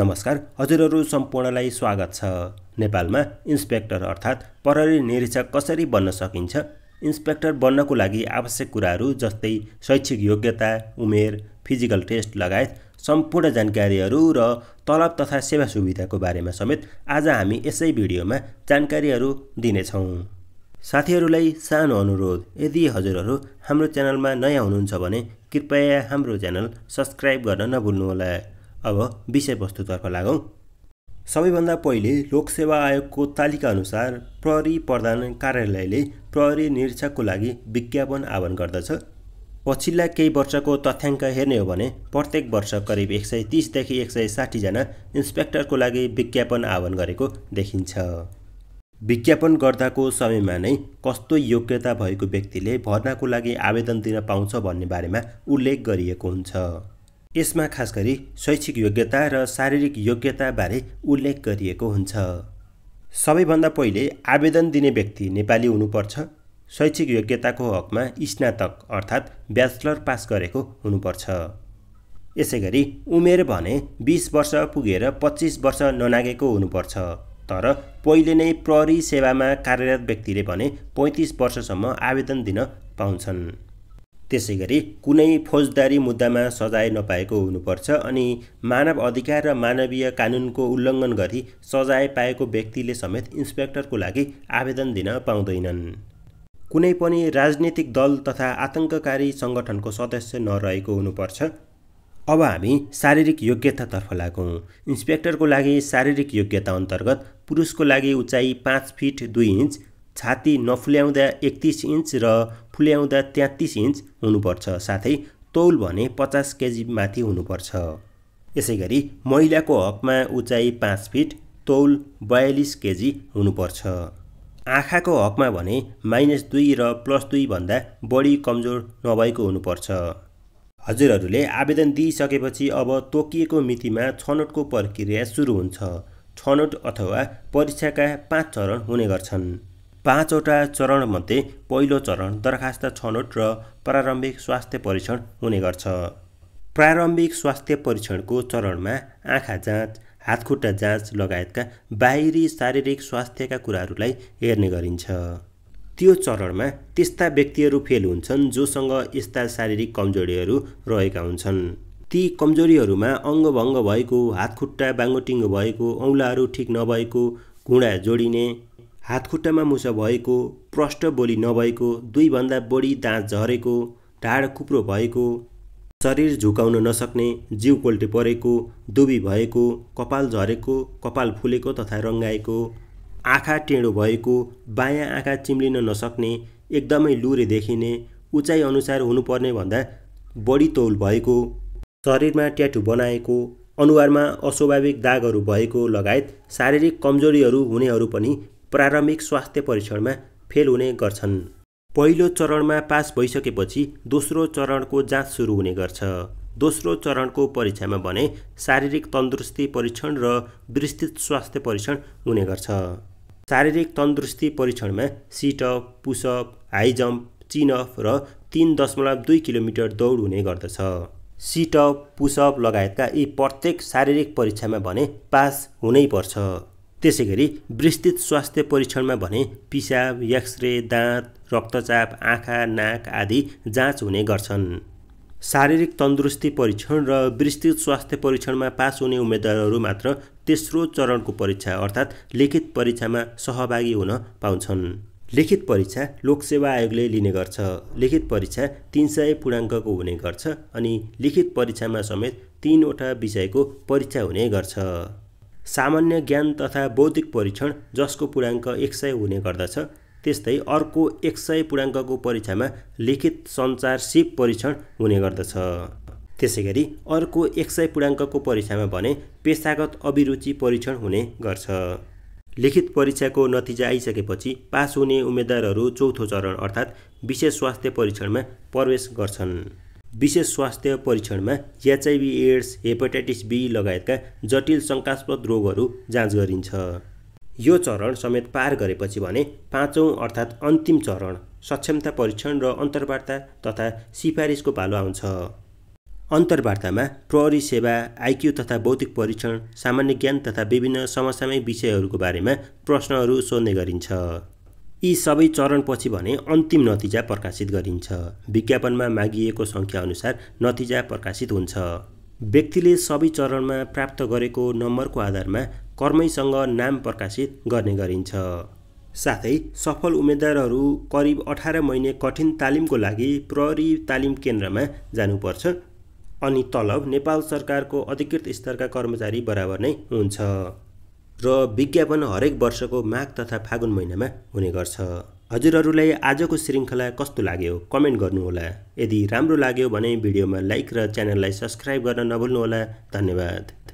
नमस्कार हजुरहरू सम्पूर्णलाई स्वागत छ नेपालमा इन्सपेक्टर अर्थात् प्रहरी निरीक्षक कसरी बन्न सकिन्छ इन्सपेक्टर बन्नको लागि आवश्यक कुराहरू जस्तै शैक्षिक योग्यता उमेर फिजिकल टेस्ट लगायत सम्पूर्ण जानकारीहरू र तलब तथा सेवा सुविधाको बारेमा समेत आज हामी यसै भिडियोमा जानकारीहरू दिनेछौँ साथीहरूलाई सानो अनुरोध यदि हजुरहरू हाम्रो च्यानलमा नयाँ हुनुहुन्छ भने कृपया हाम्रो च्यानल सब्सक्राइब गर्न नभुल्नुहोला अब विषयवस्तुतर्फ लागौँ सबैभन्दा पहिले लोकसेवा आयोगको तालिकाअनुसार प्रहरी प्रधान कार्यालयले प्रहरी निरीक्षकको लागि विज्ञापन आह्वान गर्दछ पछिल्ला केही वर्षको तथ्याङ्क हेर्ने हो भने प्रत्येक वर्ष करिब एक सय तिसदेखि एक सय साठीजना इन्सपेक्टरको लागि विज्ञापन आह्वान गरेको देखिन्छ विज्ञापन गर्दाको समयमा नै कस्तो योग्यता भएको व्यक्तिले भर्नाको लागि आवेदन दिन पाउँछ भन्ने बारेमा उल्लेख गरिएको हुन्छ यसमा खास गरी शैक्षिक योग्यता र शारीरिक योग्यताबारे उल्लेख गरिएको हुन्छ सबैभन्दा पहिले आवेदन दिने व्यक्ति नेपाली हुनुपर्छ शैक्षिक योग्यताको हकमा स्नातक अर्थात् ब्याचलर पास गरेको हुनुपर्छ यसै गरी उमेर भने बिस वर्ष पुगेर पच्चिस वर्ष ननागेको हुनुपर्छ तर पहिले नै प्रहरी सेवामा कार्यरत व्यक्तिले भने पैँतिस वर्षसम्म आवेदन दिन पाउँछन् त्यसै गरी कुनै फौजदारी मुद्दामा सजाय नपाएको हुनुपर्छ अनि मानव अधिकार र मानवीय कानुनको उल्लङ्घन गरी सजाय पाएको व्यक्तिले समेत इन्सपेक्टरको लागि आवेदन दिन पाउँदैनन् कुनै पनि राजनीतिक दल तथा आतङ्ककारी सङ्गठनको सदस्य नरहेको हुनुपर्छ अब हामी शारीरिक योग्यतातर्फ लागौँ इन्सपेक्टरको लागि शारीरिक योग्यता अन्तर्गत पुरुषको लागि उचाइ पाँच फिट दुई इन्च छाती नफुल्याउँदा एकतिस इन्च र फुल्याउँदा तेत्तिस इन्च हुनुपर्छ साथै तौल भने पचास केजी माथि हुनुपर्छ यसै गरी महिलाको हकमा उचाइ पाँच फिट तौल बयालिस केजी हुनुपर्छ आँखाको हकमा भने माइनस दुई र प्लस दुईभन्दा बढी कमजोर नभएको हुनुपर्छ हजुरहरूले आवेदन दिइसकेपछि अब तोकिएको मितिमा छनौटको प्रक्रिया सुरु हुन्छ छनौट अथवा परीक्षाका पाँच चरण हुने गर्छन् पाँचवटा चरणमध्ये पहिलो चरण दरखास्त छनौट र प्रारम्भिक स्वास्थ्य परीक्षण हुने गर्छ प्रारम्भिक स्वास्थ्य परीक्षणको चरणमा आँखा जाँच हातखुट्टा जाँच लगायतका बाहिरी शारीरिक स्वास्थ्यका कुराहरूलाई हेर्ने गरिन्छ त्यो चरणमा त्यस्ता व्यक्तिहरू फेल हुन्छन् जोसँग यस्ता शारीरिक कमजोरीहरू रहेका हुन्छन् ती कमजोरीहरूमा अङ्गभङ्ग भएको हातखुट्टा बाङ्गोटिङ्गो भएको औँलाहरू ठिक नभएको घुँडा जोडिने हातखुट्टामा मुसा भएको प्रष्ट बोली नभएको दुईभन्दा बढी दाँत झरेको ढाड कुप्रो भएको शरीर झुकाउन नसक्ने जिउ पोल्टे परेको दुबी भएको कपाल झरेको कपाल फुलेको तथा रङ्गाएको आँखा टेढो भएको बायाँ आँखा चिम्लिन नसक्ने एकदमै लुरे देखिने उचाइ अनुसार हुनुपर्ने भन्दा बढी तौल भएको शरीरमा ट्याटु बनाएको अनुहारमा अस्वाभाविक दागहरू भएको लगायत शारीरिक कमजोरीहरू हुनेहरू पनि प्रारम्भिक स्वास्थ्य परीक्षणमा फेल हुने गर्छन् पहिलो चरणमा पास भइसकेपछि दोस्रो चरणको जाँच सुरु हुने गर्छ दोस्रो चरणको परीक्षामा भने शारीरिक तन्दुरुस्ती परीक्षण र विस्तृत स्वास्थ्य परीक्षण हुने गर्छ शारीरिक तन्दुरुस्ती परीक्षणमा sit up push up high jump chin up र तिन दशमलव दुई किलोमिटर दौड हुने गर्दछ सिटअप पुसअप लगायतका यी प्रत्येक शारीरिक परीक्षामा भने पास हुनैपर्छ त्यसै गरी विस्तृत स्वास्थ्य परीक्षणमा भने पिसाब एक्सरे दाँत रक्तचाप आँखा नाक आदि जाँच हुने गर्छन् शारीरिक तन्दुरुस्ती परीक्षण र विस्तृत स्वास्थ्य परीक्षणमा पास हुने उम्मेद्वारहरू मात्र तेस्रो चरणको परीक्षा अर्थात् लिखित परीक्षामा सहभागी हुन पाउँछन् लिखित परीक्षा लोकसेवा आयोगले लिने गर्छ लिखित परीक्षा तिन सय पूर्णाङ्कको हुने गर्छ अनि लिखित परीक्षामा समेत तिनवटा विषयको परीक्षा हुने गर्छ सामान्य ज्ञान तथा बौद्धिक परीक्षण जसको पूर्णाङ्क एक सय हुने गर्दछ त्यस्तै अर्को एक सय पूर्णाङ्कको परीक्षामा लिखित सञ्चार सिप परीक्षण हुने गर्दछ त्यसै गरी अर्को एक सय पूर्णाङ्कको परीक्षामा भने पेसागत अभिरुचि परीक्षण हुने गर्छ लिखित परीक्षाको नतिजा आइसकेपछि पास हुने उम्मेद्वारहरू चौथो चरण अर्थात् विशेष स्वास्थ्य परीक्षणमा प्रवेश गर्छन् विशेष स्वास्थ्य परीक्षणमा एचआइभी एड्स हेपाटाइटिस बी लगायतका जटिल शङ्कास्पद रोगहरू जाँच गरिन्छ यो चरण समेत पार गरेपछि भने पाँचौँ अर्थात् अन्तिम चरण सक्षमता परीक्षण र अन्तर्वार्ता तथा सिफारिसको पालो आउँछ अन्तर्वार्तामा प्रहरी सेवा आइक्यू तथा बौद्धिक परीक्षण सामान्य ज्ञान तथा विभिन्न समसामयिक विषयहरूको बारेमा प्रश्नहरू सोध्ने गरिन्छ यी सबै चरणपछि भने अन्तिम नतिजा प्रकाशित गरिन्छ विज्ञापनमा मागिएको सङ्ख्याअनुसार नतिजा प्रकाशित हुन्छ व्यक्तिले सबै चरणमा प्राप्त गरेको नम्बरको आधारमा कर्मैसँग नाम प्रकाशित गर्ने गरिन्छ साथै सफल उम्मेद्वारहरू करिब अठार महिने कठिन तालिमको लागि प्रहरी तालिम केन्द्रमा जानुपर्छ अनि तलब नेपाल सरकारको अधिकृत स्तरका कर्मचारी बराबर नै हुन्छ र विज्ञापन हरेक वर्षको माघ तथा फागुन महिनामा हुने गर्छ हजुरहरूलाई आजको श्रृङ्खला कस्तो लाग्यो कमेन्ट गर्नुहोला यदि राम्रो लाग्यो भने भिडियोमा लाइक र च्यानललाई सब्सक्राइब गर्न नभुल्नुहोला धन्यवाद